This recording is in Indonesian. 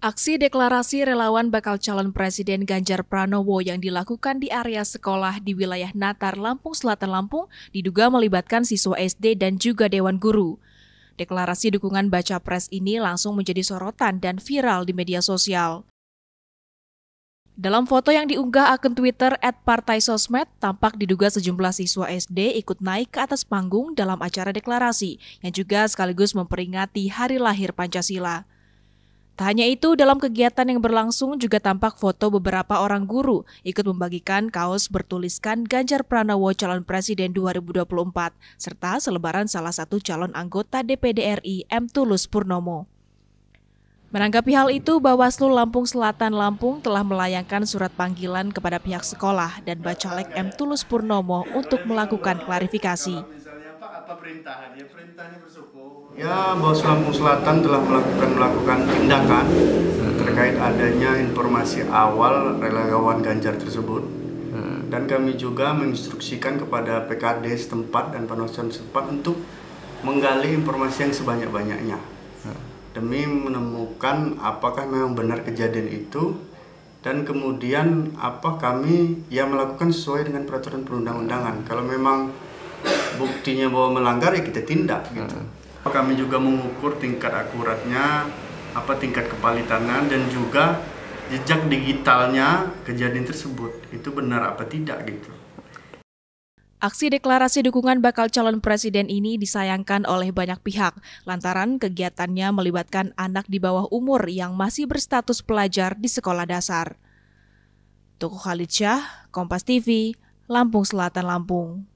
Aksi deklarasi relawan bakal calon Presiden Ganjar Pranowo yang dilakukan di area sekolah di wilayah Natar, Lampung Selatan Lampung diduga melibatkan siswa SD dan juga Dewan Guru. Deklarasi dukungan baca pres ini langsung menjadi sorotan dan viral di media sosial. Dalam foto yang diunggah akun Twitter at Partai Sosmed, tampak diduga sejumlah siswa SD ikut naik ke atas panggung dalam acara deklarasi, yang juga sekaligus memperingati hari lahir Pancasila. Tak hanya itu, dalam kegiatan yang berlangsung juga tampak foto beberapa orang guru ikut membagikan kaos bertuliskan Ganjar Pranowo calon presiden 2024 serta selebaran salah satu calon anggota DPD RI M Tulus Purnomo. Menanggapi hal itu, Bawaslu Lampung Selatan Lampung telah melayangkan surat panggilan kepada pihak sekolah dan Bacalek M. Tulus Purnomo untuk melakukan klarifikasi apa Ya Perintahnya bersyukur. Ya, Bos Lampung Selatan telah melakukan melakukan tindakan terkait adanya informasi awal relawan Ganjar tersebut. Dan kami juga menginstruksikan kepada PKD setempat dan panwascam setempat untuk menggali informasi yang sebanyak-banyaknya demi menemukan apakah memang benar kejadian itu dan kemudian apa kami yang melakukan sesuai dengan peraturan perundang-undangan. Kalau memang buktinya bahwa melanggar ya kita tindak gitu. Hmm. Kami juga mengukur tingkat akuratnya, apa tingkat kepalitannya dan juga jejak digitalnya kejadian tersebut itu benar apa tidak gitu. Aksi deklarasi dukungan bakal calon presiden ini disayangkan oleh banyak pihak lantaran kegiatannya melibatkan anak di bawah umur yang masih berstatus pelajar di sekolah dasar. Tuku Khalid Syah, Kompas TV, Lampung Selatan Lampung.